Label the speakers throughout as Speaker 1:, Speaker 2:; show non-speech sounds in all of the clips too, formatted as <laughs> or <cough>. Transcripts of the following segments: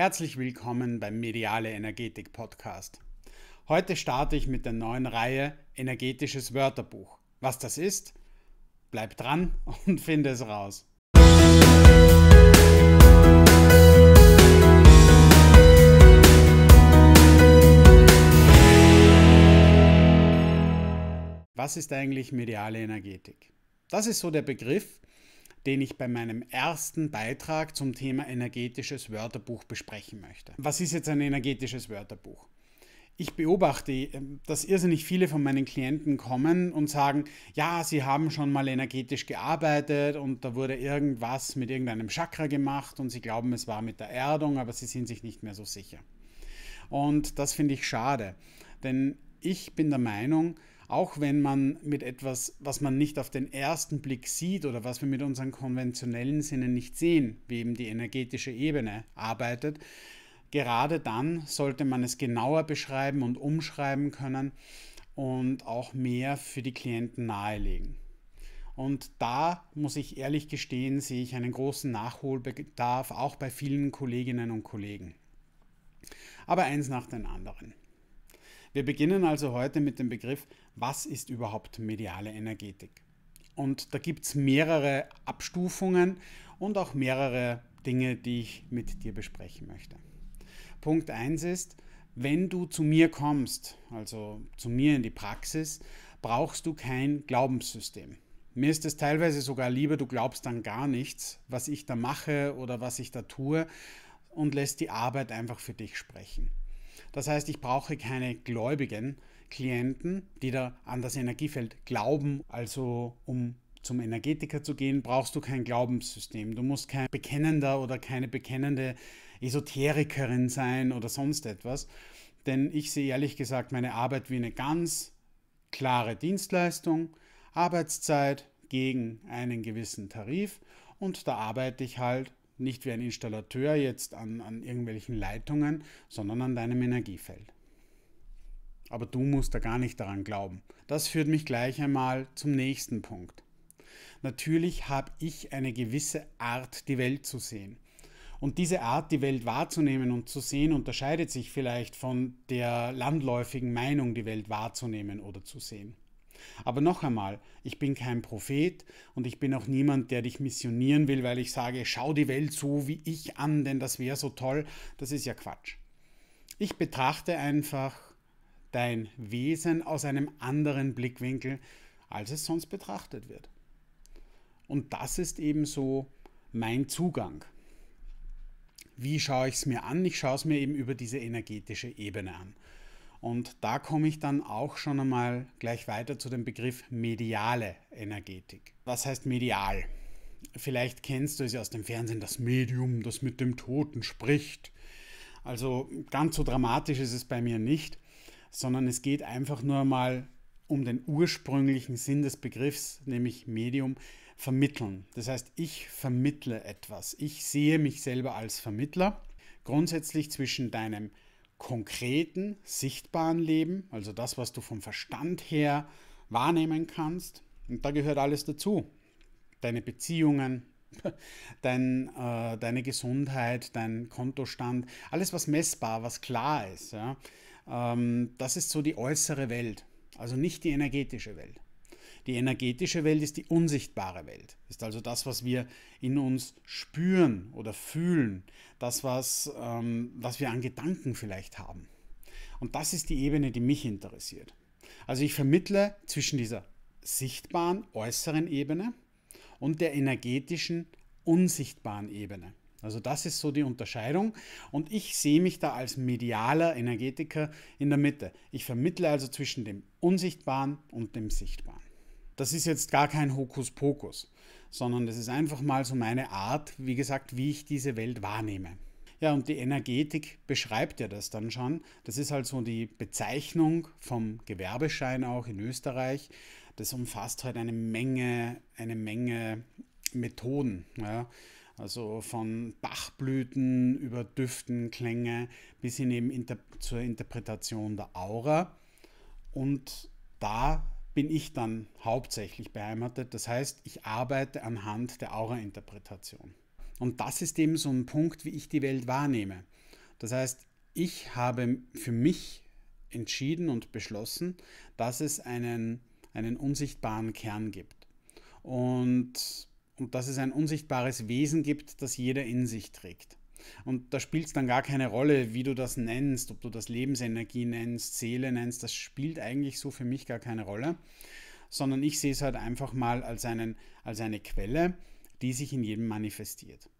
Speaker 1: Herzlich willkommen beim Mediale Energetik Podcast. Heute starte ich mit der neuen Reihe Energetisches Wörterbuch. Was das ist? Bleib dran <laughs> und finde es raus. Was ist eigentlich mediale Energetik? Das ist so der Begriff, den ich bei meinem ersten Beitrag zum Thema energetisches Wörterbuch besprechen möchte. Was ist jetzt ein energetisches Wörterbuch? Ich beobachte, äh, dass irrsinnig viele von meinen Klienten kommen und sagen, ja, sie haben schon mal energetisch gearbeitet und da wurde irgendwas mit irgendeinem Chakra gemacht und sie glauben, es war mit der Erdung, aber sie sind sich nicht mehr so sicher. Und das finde ich schade, denn ich bin der Meinung, auch wenn man mit etwas, was man nicht auf den ersten Blick sieht oder was wir mit unseren konventionellen Sinnen nicht sehen, wie eben die energetische Ebene arbeitet, gerade dann sollte man es genauer beschreiben und umschreiben können und auch mehr für die Klienten nahelegen. Und da muss ich ehrlich gestehen, sehe ich einen großen Nachholbedarf, auch bei vielen Kolleginnen und Kollegen. Aber eins nach dem anderen. Wir beginnen also heute mit dem Begriff, was ist überhaupt mediale Energetik? Und da gibt es mehrere Abstufungen und auch mehrere Dinge, die ich mit dir besprechen möchte. Punkt 1 ist, wenn du zu mir kommst, also zu mir in die Praxis, brauchst du kein Glaubenssystem. Mir ist es teilweise sogar lieber, du glaubst an gar nichts, was ich da mache oder was ich da tue und lässt die Arbeit einfach für dich sprechen. Das heißt, ich brauche keine gläubigen Klienten, die da an das Energiefeld glauben. Also um zum Energetiker zu gehen, brauchst du kein Glaubenssystem. Du musst kein Bekennender oder keine bekennende Esoterikerin sein oder sonst etwas. Denn ich sehe ehrlich gesagt meine Arbeit wie eine ganz klare Dienstleistung, Arbeitszeit gegen einen gewissen Tarif und da arbeite ich halt nicht wie ein Installateur jetzt an, an irgendwelchen Leitungen, sondern an deinem Energiefeld. Aber du musst da gar nicht daran glauben. Das führt mich gleich einmal zum nächsten Punkt. Natürlich habe ich eine gewisse Art, die Welt zu sehen. Und diese Art, die Welt wahrzunehmen und zu sehen, unterscheidet sich vielleicht von der landläufigen Meinung, die Welt wahrzunehmen oder zu sehen. Aber noch einmal, ich bin kein Prophet und ich bin auch niemand, der dich missionieren will, weil ich sage, schau die Welt so wie ich an, denn das wäre so toll. Das ist ja Quatsch. Ich betrachte einfach dein Wesen aus einem anderen Blickwinkel, als es sonst betrachtet wird. Und das ist eben so mein Zugang. Wie schaue ich es mir an? Ich schaue es mir eben über diese energetische Ebene an. Und da komme ich dann auch schon einmal gleich weiter zu dem Begriff mediale Energetik. Was heißt medial? Vielleicht kennst du es ja aus dem Fernsehen, das Medium, das mit dem Toten spricht. Also ganz so dramatisch ist es bei mir nicht, sondern es geht einfach nur mal um den ursprünglichen Sinn des Begriffs, nämlich Medium, vermitteln. Das heißt, ich vermittle etwas. Ich sehe mich selber als Vermittler grundsätzlich zwischen deinem konkreten, sichtbaren Leben, also das, was du vom Verstand her wahrnehmen kannst. Und da gehört alles dazu. Deine Beziehungen, <laughs> dein, äh, deine Gesundheit, dein Kontostand, alles, was messbar, was klar ist. Ja? Ähm, das ist so die äußere Welt, also nicht die energetische Welt. Die energetische Welt ist die unsichtbare Welt, ist also das, was wir in uns spüren oder fühlen, das, was, ähm, was wir an Gedanken vielleicht haben. Und das ist die Ebene, die mich interessiert. Also ich vermittle zwischen dieser sichtbaren äußeren Ebene und der energetischen unsichtbaren Ebene. Also das ist so die Unterscheidung und ich sehe mich da als medialer Energetiker in der Mitte. Ich vermittle also zwischen dem Unsichtbaren und dem Sichtbaren. Das ist jetzt gar kein Hokuspokus, sondern das ist einfach mal so meine Art, wie gesagt, wie ich diese Welt wahrnehme. Ja, und die Energetik beschreibt ja das dann schon. Das ist halt so die Bezeichnung vom Gewerbeschein auch in Österreich. Das umfasst halt eine Menge, eine Menge Methoden. Ja. Also von Bachblüten über Düften, Klänge bis hin eben inter zur Interpretation der Aura. Und da bin ich dann hauptsächlich beheimatet. Das heißt, ich arbeite anhand der Aura-Interpretation. Und das ist eben so ein Punkt, wie ich die Welt wahrnehme. Das heißt, ich habe für mich entschieden und beschlossen, dass es einen, einen unsichtbaren Kern gibt. Und, und dass es ein unsichtbares Wesen gibt, das jeder in sich trägt. Und da spielt es dann gar keine Rolle, wie du das nennst, ob du das Lebensenergie nennst, Seele nennst, das spielt eigentlich so für mich gar keine Rolle, sondern ich sehe es halt einfach mal als, einen, als eine Quelle, die sich in jedem manifestiert.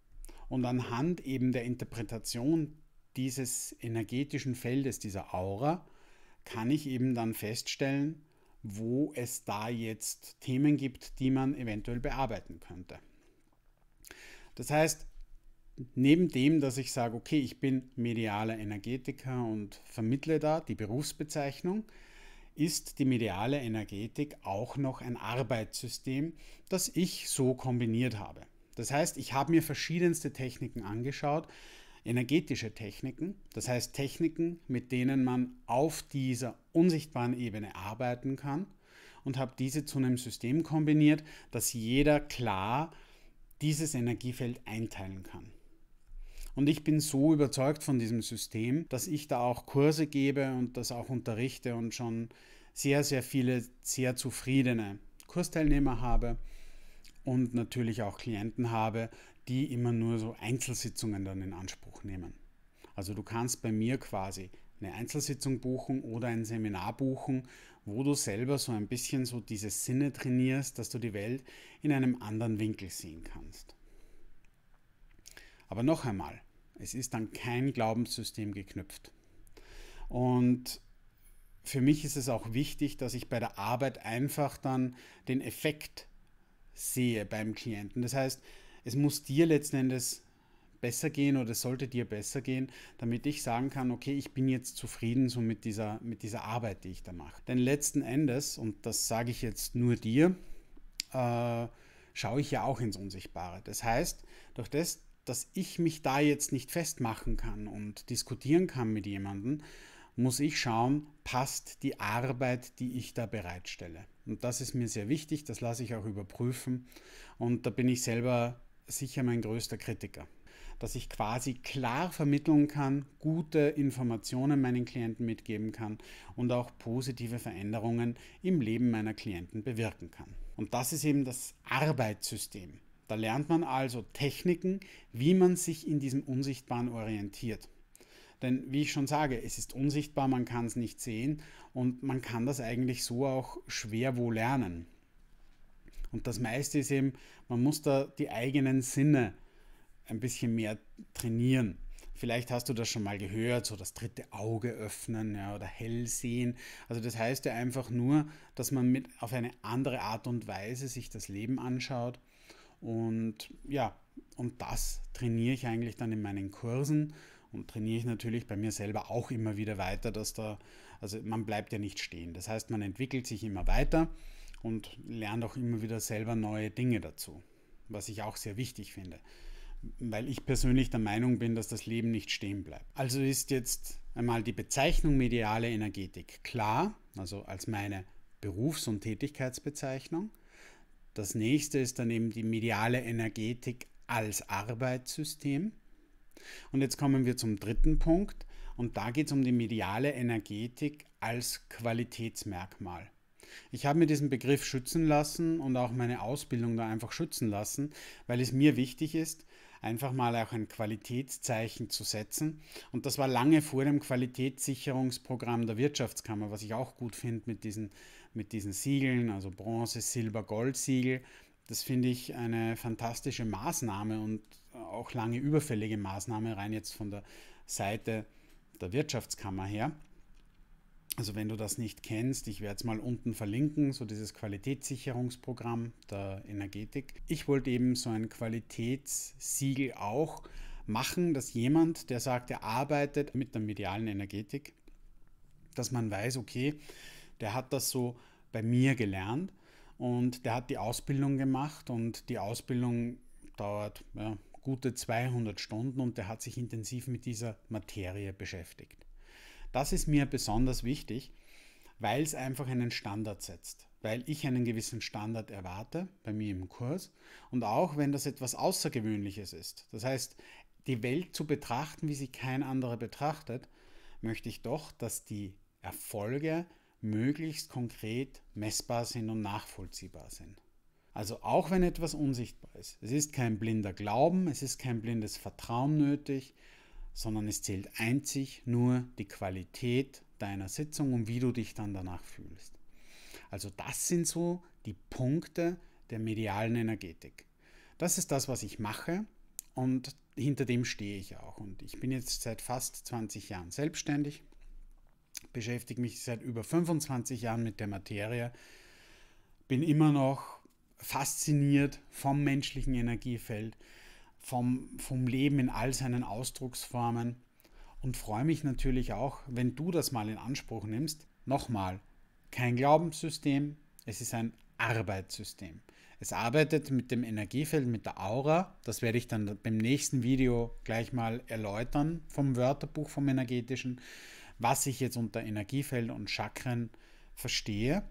Speaker 1: Und anhand eben der Interpretation dieses energetischen Feldes, dieser Aura, kann ich eben dann feststellen, wo es da jetzt Themen gibt, die man eventuell bearbeiten könnte. Das heißt, neben dem, dass ich sage, okay, ich bin medialer Energetiker und vermittle da die Berufsbezeichnung, ist die mediale Energetik auch noch ein Arbeitssystem, das ich so kombiniert habe. Das heißt, ich habe mir verschiedenste Techniken angeschaut, energetische Techniken, das heißt Techniken, mit denen man auf dieser unsichtbaren Ebene arbeiten kann und habe diese zu einem System kombiniert, dass jeder klar dieses Energiefeld einteilen kann. Und ich bin so überzeugt von diesem System, dass ich da auch Kurse gebe und das auch unterrichte und schon sehr, sehr viele sehr zufriedene Kursteilnehmer habe und natürlich auch Klienten habe, die immer nur so Einzelsitzungen dann in Anspruch nehmen. Also du kannst bei mir quasi eine Einzelsitzung buchen oder ein Seminar buchen, wo du selber so ein bisschen so diese Sinne trainierst, dass du die Welt in einem anderen Winkel sehen kannst. Aber noch einmal, es ist dann kein Glaubenssystem geknüpft. Und für mich ist es auch wichtig, dass ich bei der Arbeit einfach dann den Effekt sehe beim Klienten. Das heißt, es muss dir letzten Endes besser gehen oder es sollte dir besser gehen, damit ich sagen kann, okay, ich bin jetzt zufrieden so mit dieser, mit dieser Arbeit, die ich da mache. Denn letzten Endes, und das sage ich jetzt nur dir, äh, schaue ich ja auch ins Unsichtbare. Das heißt, durch das, dass ich mich da jetzt nicht festmachen kann und diskutieren kann mit jemandem, muss ich schauen, passt die Arbeit, die ich da bereitstelle. Und das ist mir sehr wichtig, das lasse ich auch überprüfen. Und da bin ich selber sicher mein größter Kritiker. Dass ich quasi klar vermitteln kann, gute Informationen meinen Klienten mitgeben kann und auch positive Veränderungen im Leben meiner Klienten bewirken kann. Und das ist eben das Arbeitssystem. Da lernt man also Techniken, wie man sich in diesem Unsichtbaren orientiert. Denn wie ich schon sage, es ist unsichtbar, man kann es nicht sehen und man kann das eigentlich so auch schwer wo lernen. Und das meiste ist eben, man muss da die eigenen Sinne ein bisschen mehr trainieren. Vielleicht hast du das schon mal gehört, so das dritte Auge öffnen ja, oder hell sehen. Also das heißt ja einfach nur, dass man mit auf eine andere Art und Weise sich das Leben anschaut und ja, und das trainiere ich eigentlich dann in meinen Kursen und trainiere ich natürlich bei mir selber auch immer wieder weiter, dass da, also man bleibt ja nicht stehen. Das heißt, man entwickelt sich immer weiter und lernt auch immer wieder selber neue Dinge dazu, was ich auch sehr wichtig finde, weil ich persönlich der Meinung bin, dass das Leben nicht stehen bleibt. Also ist jetzt einmal die Bezeichnung mediale Energetik klar, also als meine Berufs- und Tätigkeitsbezeichnung. Das nächste ist dann eben die mediale Energetik als Arbeitssystem. Und jetzt kommen wir zum dritten Punkt und da geht es um die mediale Energetik als Qualitätsmerkmal. Ich habe mir diesen Begriff schützen lassen und auch meine Ausbildung da einfach schützen lassen, weil es mir wichtig ist, einfach mal auch ein Qualitätszeichen zu setzen. Und das war lange vor dem Qualitätssicherungsprogramm der Wirtschaftskammer, was ich auch gut finde mit diesen, mit diesen Siegeln, also Bronze, Silber, Gold-Siegel. Das finde ich eine fantastische Maßnahme und auch lange überfällige Maßnahme rein jetzt von der Seite der Wirtschaftskammer her. Also wenn du das nicht kennst, ich werde es mal unten verlinken, so dieses Qualitätssicherungsprogramm der Energetik. Ich wollte eben so ein Qualitätssiegel auch machen, dass jemand, der sagt, er arbeitet mit der medialen Energetik, dass man weiß, okay, der hat das so bei mir gelernt und der hat die Ausbildung gemacht und die Ausbildung dauert ja, gute 200 Stunden und der hat sich intensiv mit dieser Materie beschäftigt. Das ist mir besonders wichtig, weil es einfach einen Standard setzt, weil ich einen gewissen Standard erwarte bei mir im Kurs und auch wenn das etwas Außergewöhnliches ist. Das heißt, die Welt zu betrachten, wie sie kein anderer betrachtet, möchte ich doch, dass die Erfolge möglichst konkret messbar sind und nachvollziehbar sind. Also auch wenn etwas unsichtbar ist. Es ist kein blinder Glauben, es ist kein blindes Vertrauen nötig, sondern es zählt einzig nur die Qualität deiner Sitzung und wie du dich dann danach fühlst. Also das sind so die Punkte der medialen Energetik. Das ist das, was ich mache und hinter dem stehe ich auch. Und ich bin jetzt seit fast 20 Jahren selbstständig, beschäftige mich seit über 25 Jahren mit der Materie, bin immer noch fasziniert vom menschlichen Energiefeld, vom, vom Leben in all seinen Ausdrucksformen und freue mich natürlich auch, wenn du das mal in Anspruch nimmst. Nochmal, kein Glaubenssystem, es ist ein Arbeitssystem. Es arbeitet mit dem Energiefeld, mit der Aura. Das werde ich dann beim nächsten Video gleich mal erläutern vom Wörterbuch vom energetischen, was ich jetzt unter Energiefeld und Chakren verstehe.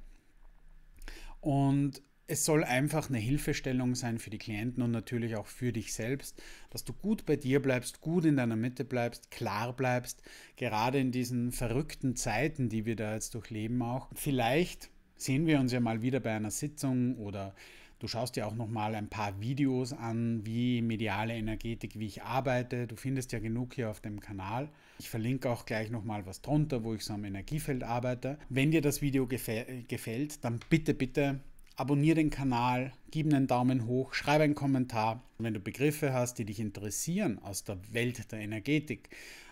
Speaker 1: Und es soll einfach eine Hilfestellung sein für die Klienten und natürlich auch für dich selbst, dass du gut bei dir bleibst, gut in deiner Mitte bleibst, klar bleibst, gerade in diesen verrückten Zeiten, die wir da jetzt durchleben auch. Vielleicht sehen wir uns ja mal wieder bei einer Sitzung oder Du schaust dir auch nochmal ein paar Videos an, wie mediale Energetik, wie ich arbeite. Du findest ja genug hier auf dem Kanal. Ich verlinke auch gleich nochmal was drunter, wo ich so am Energiefeld arbeite. Wenn dir das Video gefä gefällt, dann bitte, bitte abonniere den Kanal, gib einen Daumen hoch, schreibe einen Kommentar. Wenn du Begriffe hast, die dich interessieren aus der Welt der Energetik,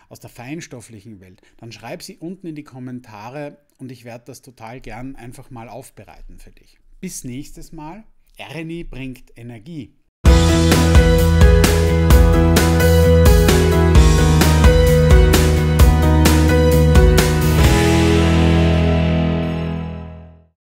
Speaker 1: aus der feinstofflichen Welt, dann schreib sie unten in die Kommentare und ich werde das total gern einfach mal aufbereiten für dich. Bis nächstes Mal. Ernie bringt Energie.